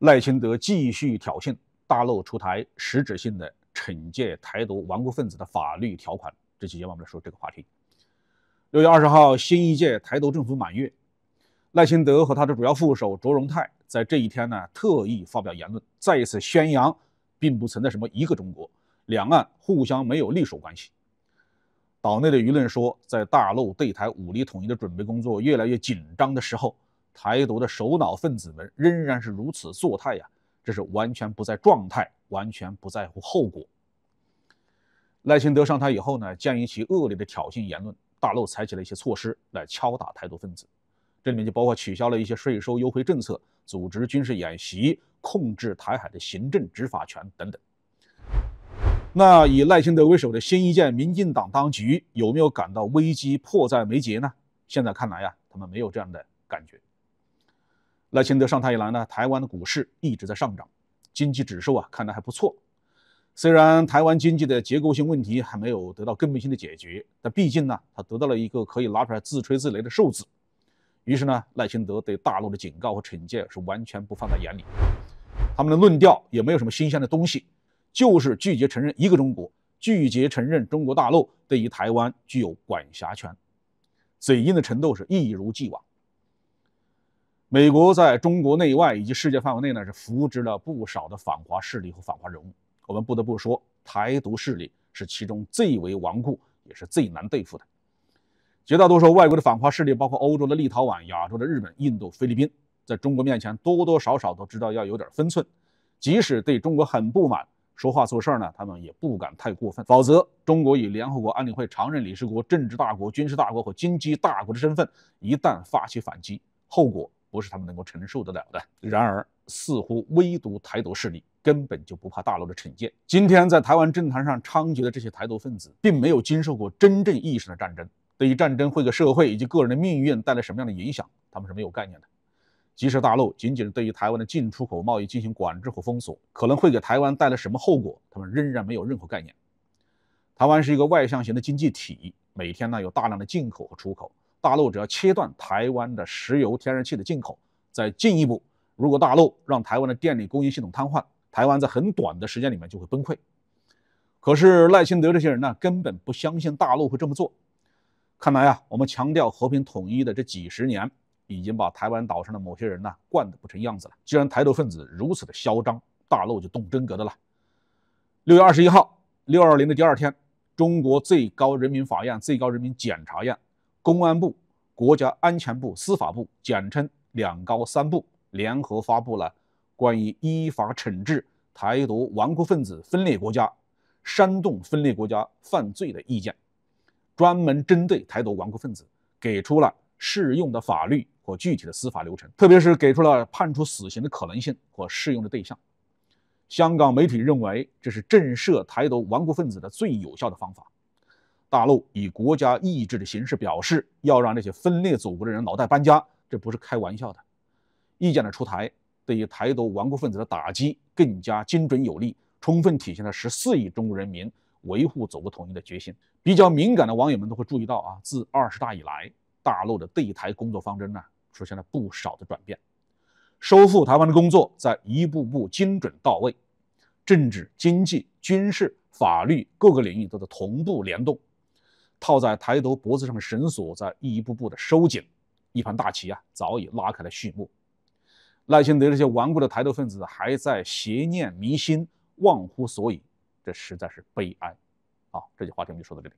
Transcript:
赖清德继续挑衅大陆，出台实质性的惩戒台独顽固分子的法律条款。这期节目我们来说这个话题。六月二十号，新一届台独政府满月，赖清德和他的主要副手卓荣泰在这一天呢，特意发表言论，再一次宣扬并不存在什么一个中国，两岸互相没有隶属关系。岛内的舆论说，在大陆对台武力统一的准备工作越来越紧张的时候。台独的首脑分子们仍然是如此作态呀！这是完全不在状态，完全不在乎后果。赖清德上台以后呢，鉴于其恶劣的挑衅言论，大陆采取了一些措施来敲打台独分子，这里面就包括取消了一些税收优惠政策，组织军事演习，控制台海的行政执法权等等。那以赖清德为首的新一届民进党当局有没有感到危机迫在眉睫呢？现在看来呀，他们没有这样的感觉。赖清德上台以来呢，台湾的股市一直在上涨，经济指数啊看得还不错。虽然台湾经济的结构性问题还没有得到根本性的解决，但毕竟呢，他得到了一个可以拿出来自吹自擂的数字。于是呢，赖清德对大陆的警告和惩戒是完全不放在眼里。他们的论调也没有什么新鲜的东西，就是拒绝承认一个中国，拒绝承认中国大陆对于台湾具有管辖权。嘴硬的程度是一如既往。美国在中国内外以及世界范围内呢，是扶植了不少的反华势力和反华人物。我们不得不说，台独势力是其中最为顽固，也是最难对付的。绝大多数外国的反华势力，包括欧洲的立陶宛、亚洲的日本、印度、菲律宾，在中国面前多多少少都知道要有点分寸。即使对中国很不满，说话做事呢，他们也不敢太过分，否则中国以联合国安理会常任理事国、政治大国、军事大国和经济大国的身份，一旦发起反击，后果。不是他们能够承受得了的。然而，似乎唯独台独势力根本就不怕大陆的惩戒。今天在台湾政坛上猖獗的这些台独分子，并没有经受过真正意义上的战争。对于战争会给社会以及个人的命运带来什么样的影响，他们是没有概念的。即使大陆仅仅是对于台湾的进出口贸易进行管制和封锁，可能会给台湾带来什么后果，他们仍然没有任何概念。台湾是一个外向型的经济体，每天呢有大量的进口和出口。大陆只要切断台湾的石油、天然气的进口，再进一步，如果大陆让台湾的电力供应系统瘫痪，台湾在很短的时间里面就会崩溃。可是赖清德这些人呢，根本不相信大陆会这么做。看来啊，我们强调和平统一的这几十年，已经把台湾岛上的某些人呢惯得不成样子了。既然台独分子如此的嚣张，大陆就动真格的了。六月二十一号，六二零的第二天，中国最高人民法院、最高人民检察院。公安部、国家安全部、司法部，简称“两高三部”，联合发布了关于依法惩治台独顽固分子分裂国家、煽动分裂国家犯罪的意见，专门针对台独顽固分子，给出了适用的法律和具体的司法流程，特别是给出了判处死刑的可能性和适用的对象。香港媒体认为，这是震慑台独顽固分子的最有效的方法。大陆以国家意志的形式表示，要让这些分裂祖国的人脑袋搬家，这不是开玩笑的。意见的出台，对于台独顽固分子的打击更加精准有力，充分体现了十四亿中国人民维护祖国统一的决心。比较敏感的网友们都会注意到啊，自二十大以来，大陆的对台工作方针呢出现了不少的转变，收复台湾的工作在一步步精准到位，政治、经济、军事、法律各个领域都在同步联动。套在台独脖子上的绳索在一步步的收紧，一盘大棋啊早已拉开了序幕。赖清德这些顽固的台独分子还在邪念迷心，忘乎所以，这实在是悲哀。好，这期话题我们就说到这里。